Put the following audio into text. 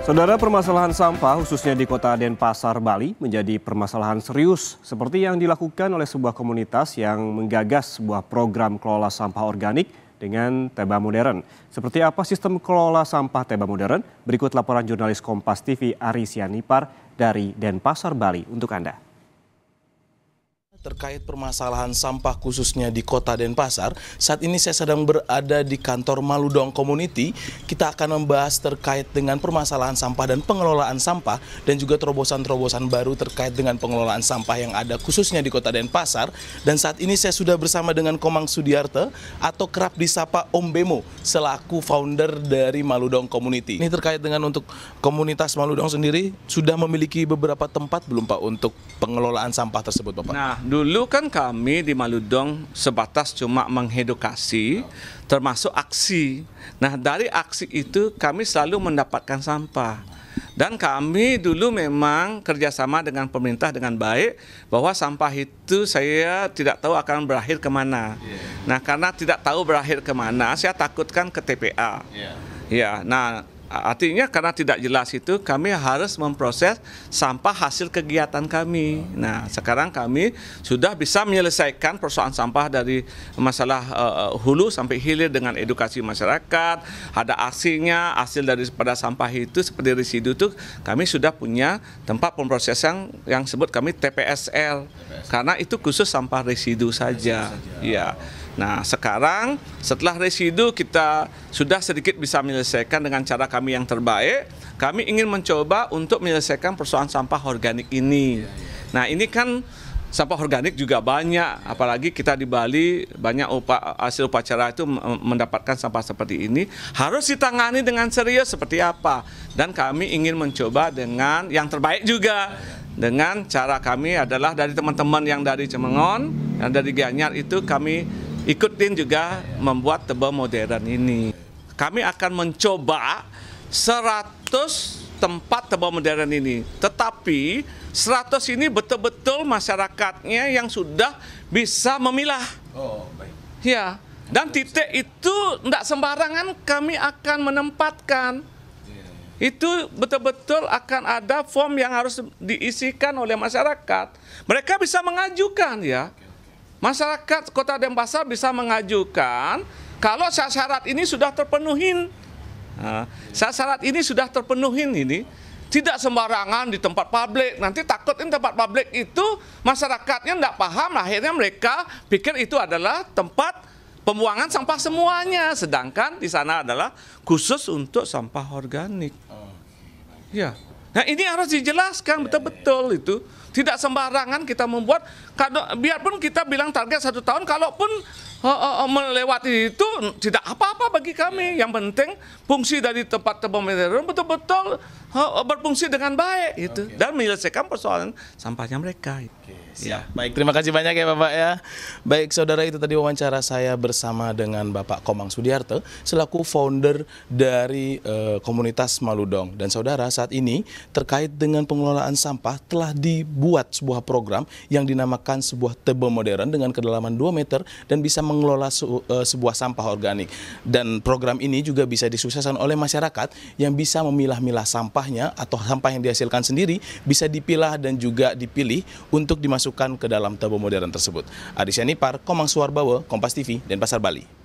Saudara permasalahan sampah khususnya di kota Denpasar, Bali menjadi permasalahan serius seperti yang dilakukan oleh sebuah komunitas yang menggagas sebuah program kelola sampah organik dengan teba modern. Seperti apa sistem kelola sampah teba modern? Berikut laporan jurnalis Kompas TV Ari Sianipar dari Denpasar, Bali untuk Anda. Terkait permasalahan sampah khususnya di kota Denpasar, saat ini saya sedang berada di kantor Maludong Community. Kita akan membahas terkait dengan permasalahan sampah dan pengelolaan sampah dan juga terobosan-terobosan baru terkait dengan pengelolaan sampah yang ada khususnya di kota Denpasar. Dan saat ini saya sudah bersama dengan Komang Sudiarte atau kerap disapa Om Bemo selaku founder dari Maludong Community. Ini terkait dengan untuk komunitas Maludong sendiri sudah memiliki beberapa tempat belum Pak untuk pengelolaan sampah tersebut Bapak? Nah, Dulu kan kami di Maludong sebatas cuma mengedukasi termasuk aksi. Nah, dari aksi itu kami selalu mendapatkan sampah. Dan kami dulu memang kerjasama dengan pemerintah dengan baik bahwa sampah itu saya tidak tahu akan berakhir kemana. Yeah. Nah karena tidak tahu berakhir kemana, saya takutkan ke TPA. Yeah. Ya, nah Artinya karena tidak jelas itu kami harus memproses sampah hasil kegiatan kami. Nah, sekarang kami sudah bisa menyelesaikan persoalan sampah dari masalah uh, hulu sampai hilir dengan edukasi masyarakat, ada aksinya, hasil dari pada sampah itu seperti residu itu kami sudah punya tempat pemprosesan yang, yang sebut kami TPSL. TPSL. Karena itu khusus sampah residu saja. Residu saja. Ya. Nah, sekarang setelah residu kita sudah sedikit bisa menyelesaikan dengan cara kami yang terbaik, kami ingin mencoba untuk menyelesaikan persoalan sampah organik ini. Iya, iya. Nah, ini kan sampah organik juga banyak iya. apalagi kita di Bali banyak upa, hasil upacara itu mendapatkan sampah seperti ini harus ditangani dengan serius seperti apa dan kami ingin mencoba dengan yang terbaik juga dengan cara kami adalah dari teman-teman yang dari Cemengon yang dari Gianyar itu kami ikutin juga membuat tebal modern ini. Kami akan mencoba 100 tempat tebal modern ini. Tetapi 100 ini betul-betul masyarakatnya yang sudah bisa memilah. Oh, baik. Ya. Dan titik itu tidak sembarangan kami akan menempatkan. Iya. Itu betul-betul akan ada form yang harus diisikan oleh masyarakat. Mereka bisa mengajukan ya. Masyarakat Kota Denpasar bisa mengajukan kalau syarat ini sudah terpenuhi, Nah, syarat ini sudah terpenuhi ini. Tidak sembarangan di tempat publik. Nanti takutin tempat publik itu masyarakatnya tidak paham. Akhirnya mereka pikir itu adalah tempat pembuangan sampah semuanya. Sedangkan di sana adalah khusus untuk sampah organik. Ya. Nah ini harus dijelaskan iya, betul-betul ya, ya, itu. Tidak sembarangan kita membuat, biarpun kita bilang target satu tahun, kalaupun oh, oh, oh, melewati itu tidak apa-apa bagi kami. Yang penting fungsi dari tempat termometer betul-betul Oh berfungsi dengan baik itu okay. dan menyelesaikan persoalan sampahnya mereka. Gitu. Okay, Ya. Baik, terima kasih banyak ya Bapak ya. Baik, Saudara itu tadi wawancara saya bersama dengan Bapak Komang Sudiarto selaku founder dari uh, komunitas Maludong dan Saudara saat ini terkait dengan pengelolaan sampah telah dibuat sebuah program yang dinamakan sebuah tebe modern dengan kedalaman 2 meter dan bisa mengelola uh, sebuah sampah organik. Dan program ini juga bisa disukseskan oleh masyarakat yang bisa memilah-milah sampah sampahnya atau sampah yang dihasilkan sendiri bisa dipilah dan juga dipilih untuk dimasukkan ke dalam tabung modern tersebut. Adisya Par, Komang Suarbawa, Kompas TV, dan Pasar Bali.